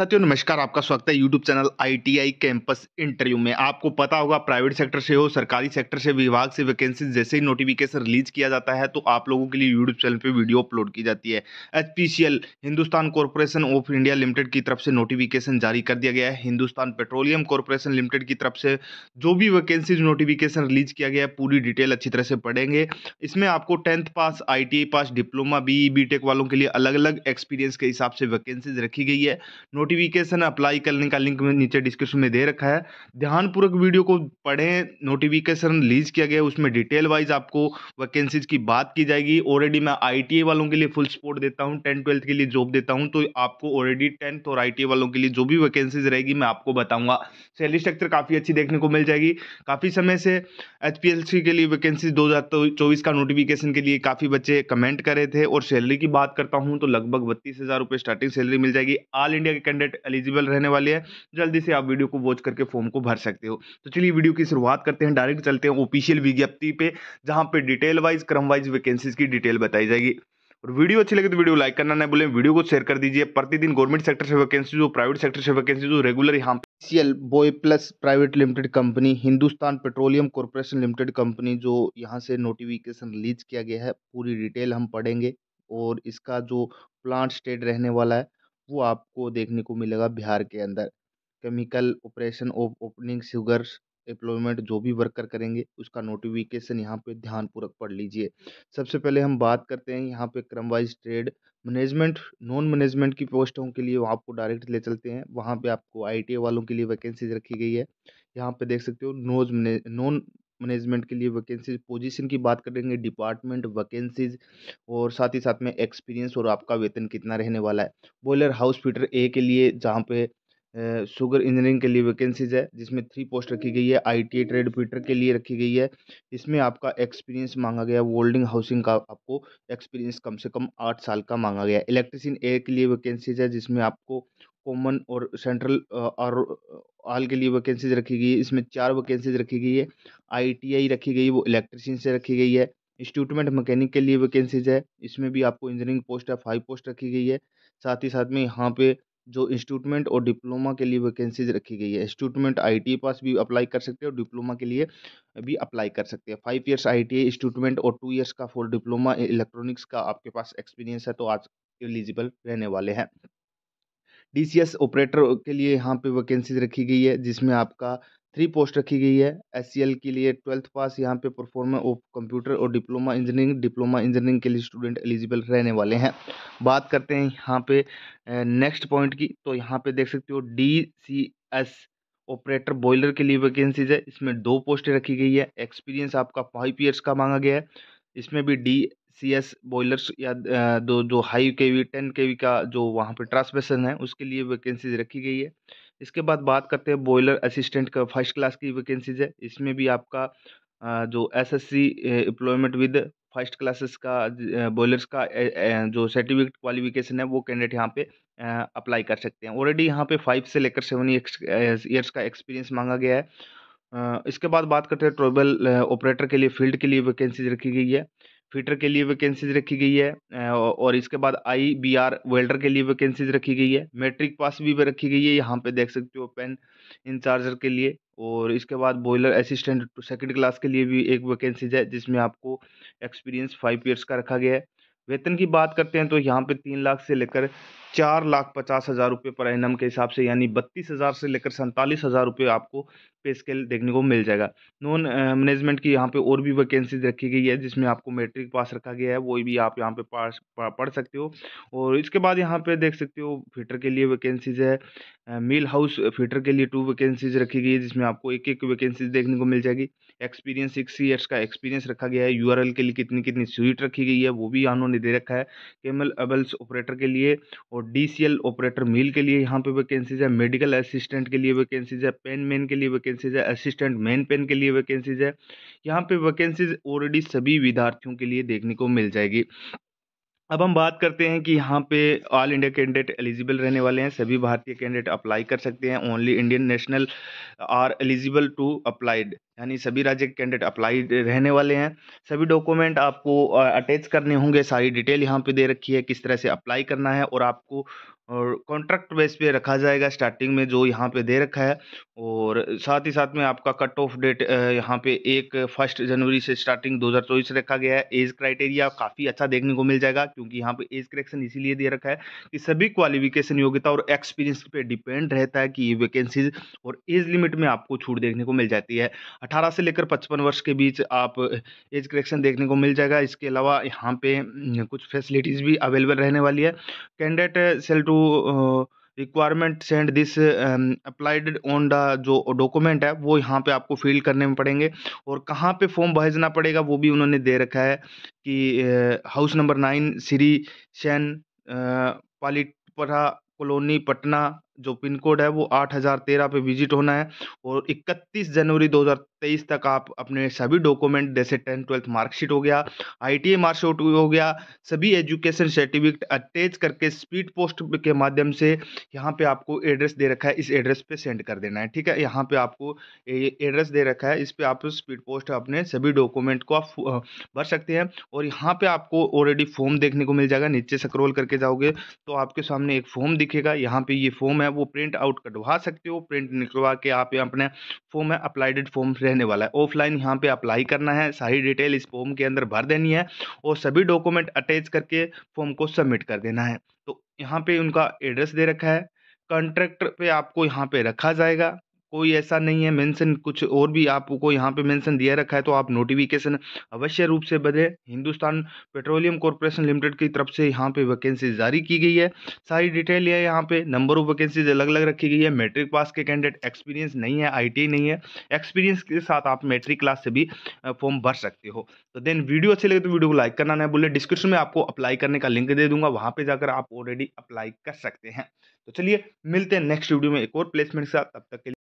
साथियों नमस्कार आपका स्वागत है YouTube channel I campus interview में आपको पता होगा प्राइवेट सेक्टर से हो सरकारी सेक्टर से विभाग से वैकेंसी जैसे ही नोटिफिकेशन रिलीज किया जाता है तो आप लोगों के लिए यूट्यूब चैनल पे वीडियो अपलोड की जाती है L Hindustan corporation of India limited की तरफ से नोटिफिकेशन जारी कर दिया गया है हिंदुस्तान पेट्रोलियम कॉरपोरेशन लिमिटेड की तरफ से जो भी वैकेंसीज नोटिफिकेशन रिलीज किया गया है पूरी डिटेल अच्छी तरह से पढ़ेंगे इसमें आपको tenth pass I pass diploma B B वालों के लिए अलग अलग एक्सपीरियंस के हिसाब से वैकेंसीज रखी गई है नोटिफिकेशन अप्लाई करने का लिंक में नीचे डिस्क्रिप्शन में दे रखा है ध्यानपूर्वक वीडियो को पढ़ें नोटिफिकेशन रिलीज किया गया उसमें डिटेल वाइज आपको वैकेंसीज की बात की जाएगी ऑलरेडी मैं आई वालों के लिए फुल सपोर्ट देता हूँ टेंथ ट्वेल्थ के लिए जॉब देता हूँ तो आपको ऑलरेडी टेंथ और आई वालों के लिए जो भी वैकेंसीज रहेगी मैं आपको बताऊँगा सैलरी स्ट्रक्चर काफ़ी अच्छी देखने को मिल जाएगी काफ़ी समय से एच के लिए वैकेंसी दो तो का नोटिफिकेशन के लिए काफ़ी बच्चे कमेंट कर रहे थे और सैलरी की बात करता हूँ तो लगभग बत्तीस हज़ार स्टार्टिंग सैलरी मिल जाएगी ऑल इंडिया के कैंडिडेट एलिजिबल रहने वाले हैं जल्दी से आप वीडियो को वॉच करके फॉर्म को भर सकते हो तो चलिए वीडियो की शुरुआत करते हैं डायरेक्ट चलते हैं ऑफिशियल विज्ञप्ति पे जहाँ पे डिटेल वाइज क्रम वाइज वैकेंसीज की डिटेल बताई जाएगी और वीडियो अच्छी लगे तो वीडियो लाइक करना ना बोले वीडियो को शेयर कर दीजिए प्रतिदिन गवर्नमेंट सेक्टर से वैकेंसी जो प्राइवेट सेक्टर से वैकेंसी जो रेगुलर यहाँ CL boy plus private limited company Hindustan petroleum corporation limited company जो यहाँ से नोटिफिकेशन रिलीज किया गया है पूरी डिटेल हम पढ़ेंगे और इसका जो प्लांट स्टेट रहने वाला है वो आपको देखने को मिलेगा बिहार के अंदर chemical operation of opening sugar employment जो भी वर्कर करेंगे उसका नोटिफिकेशन यहाँ पे ध्यानपूर्वक पढ़ लीजिए सबसे पहले हम बात करते हैं यहाँ पे क्रम wise trade management non management की पोस्टों के लिए आपको डायरेक्ट ले चलते हैं वहाँ पे आपको आई वालों के लिए वैकेंसीज रखी गई है यहाँ पे देख सकते हो नोज नॉन मैनेजमेंट के लिए वैकेंसीज पोजीशन की बात करेंगे डिपार्टमेंट वैकेंसीज और साथ ही साथ में एक्सपीरियंस और आपका वेतन कितना रहने वाला है बॉयलर हाउस फीटर ए के लिए जहाँ पे शुगर इंजीनियरिंग के लिए वैकेंसीज है जिसमें थ्री पोस्ट रखी गई है आई ट्रेड फीटर के लिए रखी गई है इसमें आपका एक्सपीरियंस मांगा गया वोल्डिंग हाउसिंग का आपको एक्सपीरियंस कम से कम आठ साल का मांगा गया इलेक्ट्रिसियन ए के लिए वैकेंसीज है जिसमें आपको कॉमन और सेंट्रल और ऑल के लिए वैकेंसीज रखी गई है इसमें चार वैकेंसीज रखी गई है आईटीआई रखी गई वो इलेक्ट्रिशियन से रखी गई है इंस्टीट्यूटमेंट मैकेनिक के लिए वैकेंसीज है इसमें भी आपको इंजीनियरिंग पोस्ट है फाइव पोस्ट रखी गई है साथ ही साथ में यहाँ पे जो इंस्टीट्यूटमेंट और डिप्लोमा के लिए वैकेंसीज रखी गई है इंस्टीट्यूटमेंट आई पास भी अप्लाई कर सकते हैं और डिप्लोमा के लिए भी अप्लाई कर सकते हैं फाइव ईयर्स आई टी और टू ईयर्स का फुल डिप्लोमा इलेक्ट्रॉनिक्स का आपके पास एक्सपीरियंस है तो आज एलिजिबल रहने वाले हैं डी सी एस ऑपरेटर के लिए यहाँ पे वैकेंसीज रखी गई है जिसमें आपका थ्री पोस्ट रखी गई है एस सी एल के लिए ट्वेल्थ पास यहाँ पे परफॉर्मर ऑफ कंप्यूटर और डिप्लोमा इंजीनियरिंग डिप्लोमा इंजीनियरिंग के लिए स्टूडेंट एलिजिबल रहने वाले हैं बात करते हैं यहाँ पे नेक्स्ट पॉइंट की तो यहाँ पे देख सकते हो D C S operator boiler के लिए वैकेंसीज है इसमें दो पोस्टें रखी गई है एक्सपीरियंस आपका फाइव ईयर्स का मांगा गया है इसमें भी डी सी एस बॉयलर्स या दो जो हाई के वी टेन के वी का जो वहाँ पे ट्रांसमिशन है उसके लिए वैकेंसीज रखी गई है इसके बाद बात करते हैं बॉयलर असिस्टेंट का फर्स्ट क्लास की वैकेंसीज है इसमें भी आपका जो S S C employment with first classes का बॉयलर्स का जो सर्टिफिकेट क्वालिफिकेशन है वो कैंडिडेट यहाँ पे अप्लाई कर सकते हैं ऑलरेडी यहाँ पे फाइव से लेकर सेवन ईयर्स का एक्सपीरियंस मांगा गया है इसके बाद बात करते हैं ट्रोबल ऑपरेटर के लिए फील्ड के लिए वैकेंसीज रखी गई है फिटर के लिए वैकेंसीज रखी गई है और इसके बाद आई बी आर वेल्डर के लिए वैकेंसीज रखी गई है मैट्रिक पास भी रखी गई है यहाँ पे देख सकते हो पेन इन चार्जर के लिए और इसके बाद बॉयलर असिस्टेंट सेकंड क्लास के लिए भी एक वैकेंसीज है जिसमें आपको एक्सपीरियंस फाइव ईयर्स का रखा गया है वेतन की बात करते हैं तो यहाँ पे तीन लाख से लेकर चार लाख पचास हज़ार रुपये पर एन के हिसाब से यानी बत्तीस हज़ार से लेकर सैंतालीस हज़ार रुपये आपको पे स्केल देखने को मिल जाएगा नॉन मैनेजमेंट की यहाँ पे और भी वैकेंसीज रखी गई है जिसमें आपको मैट्रिक पास रखा गया है वो भी आप यहाँ पे पास पढ़ सकते हो और इसके बाद यहाँ पे देख सकते हो फीटर के लिए वैकेंसीज है मिल हाउस फीटर के लिए टू वैकेंसीज रखी गई है जिसमें आपको एक एक वैकेंसीज देखने को मिल जाएगी एक्सपीरियंस सिक्स ईयर्स का एक्सपीरियंस रखा गया है यूआरएल के लिए कितनी कितनी स्वीट रखी गई है वो भी उन्होंने दे रखा है केमल अबल्स ऑपरेटर के लिए और डीसीएल ऑपरेटर मील के लिए यहाँ पे वैकेंसीज है मेडिकल असिस्टेंट के लिए वैकेंसीज है पेन मैन के लिए वैकेंसीज है असिस्टेंट मैन पेन के लिए वैकेंसीज है यहाँ पे वैकेंसीज ऑलरेडी सभी विद्यार्थियों के लिए देखने को मिल जाएगी अब हम बात करते हैं कि यहाँ पे ऑल इंडिया कैंडिडेट एलिजिबल रहने वाले हैं सभी भारतीय कैंडिडेट अप्लाई कर सकते हैं only Indian national are eligible to applied यानी सभी राज्य के कैंडिडेट अप्लाई रहने वाले हैं सभी डॉक्यूमेंट आपको अटैच करने होंगे सारी डिटेल यहाँ पे दे रखी है किस तरह से अप्लाई करना है और आपको और कॉन्ट्रैक्ट बेस पे रखा जाएगा स्टार्टिंग में जो यहाँ पे दे रखा है और साथ ही साथ में आपका कट ऑफ डेट यहाँ पे एक फर्स्ट जनवरी से स्टार्टिंग चौबीस रखा गया है एज क्राइटेरिया काफ़ी अच्छा देखने को मिल जाएगा क्योंकि यहाँ पे एज करेक्शन इसीलिए दे रखा है कि सभी क्वालिफिकेशन योग्यता और एक्सपीरियंस पर डिपेंड रहता है कि ये वैकेंसीज और एज लिमिट में आपको छूट देखने को मिल जाती है अठारह से लेकर पचपन वर्ष के बीच आप एज करेक्शन देखने को मिल जाएगा इसके अलावा यहाँ पे कुछ फैसिलिटीज़ भी अवेलेबल रहने वाली है candidate shall to requirement send this applied on the जो डॉक्यूमेंट है वो यहाँ पे आपको फिल करने में पड़ेंगे और कहाँ पे फॉर्म भेजना पड़ेगा वो भी उन्होंने दे रखा है कि house number nine Shri Sain Palipara colony Patna जो पिन कोड है वो आठ हज़ार तेरह पे विजिट होना है और इकतीस जनवरी दो हज़ार तेईस तक आप अपने सभी डॉक्यूमेंट जैसे टेन ट्वेल्थ मार्कशीट हो गया आई टी मार्कशीट हो गया सभी एजुकेशन सर्टिफिकेट अटैच करके स्पीड पोस्ट के माध्यम से यहाँ पे आपको एड्रेस दे रखा है इस एड्रेस पे सेंड कर देना है ठीक है यहाँ पे आपको एड्रेस दे रखा है इस पर आप स्पीड पोस्ट अपने सभी डॉक्यूमेंट को आप भर सकते हैं और यहाँ पे आपको ऑलरेडी फॉर्म देखने को मिल जाएगा नीचे सक्रोल करके जाओगे तो आपके सामने एक फॉर्म दिखेगा यहाँ पे ये फॉर्म है वो प्रिंट आउट कटवा सकते हो प्रिंट निकलवा के आप अपने फॉर्म है अप्लाइडेड फॉर्म रहने वाला है ऑफलाइन यहाँ पे अप्लाई करना है सारी डिटेल इस फॉर्म के अंदर भर देनी है और सभी डॉक्यूमेंट अटैच करके फॉर्म को सबमिट कर देना है तो यहाँ पे उनका एड्रेस दे रखा है कॉन्ट्रैक्ट पे आपको यहाँ पे रखा जाएगा कोई ऐसा नहीं है मेंशन कुछ और भी आपको यहाँ पे मेंशन दिया रखा है तो आप नोटिफिकेशन अवश्य रूप से बदले हिंदुस्तान पेट्रोलियम कॉरपोरेशन लिमिटेड की तरफ से यहाँ पे वैकेंसी जारी की गई है सारी डिटेल है यहाँ पे नंबर ऑफ वैकेंसीज अलग अलग रखी गई है मैट्रिक पास के कैंडिडेट एक्सपीरियंस नहीं है आई नहीं है एक्सपीरियंस के साथ आप मैट्रिक क्लास से भी फॉर्म भर सकते हो तो देन वीडियो अच्छी लगे तो वीडियो को लाइक करना ना बोले डिस्क्रिप्शन में आपको अप्लाई करने का लिंक दे दूंगा वहाँ पर जाकर आप ऑलरेडी अप्लाई कर सकते हैं तो चलिए मिलते हैं नेक्स्ट वीडियो में एक और प्लेसमेंट के साथ तब तक के लिए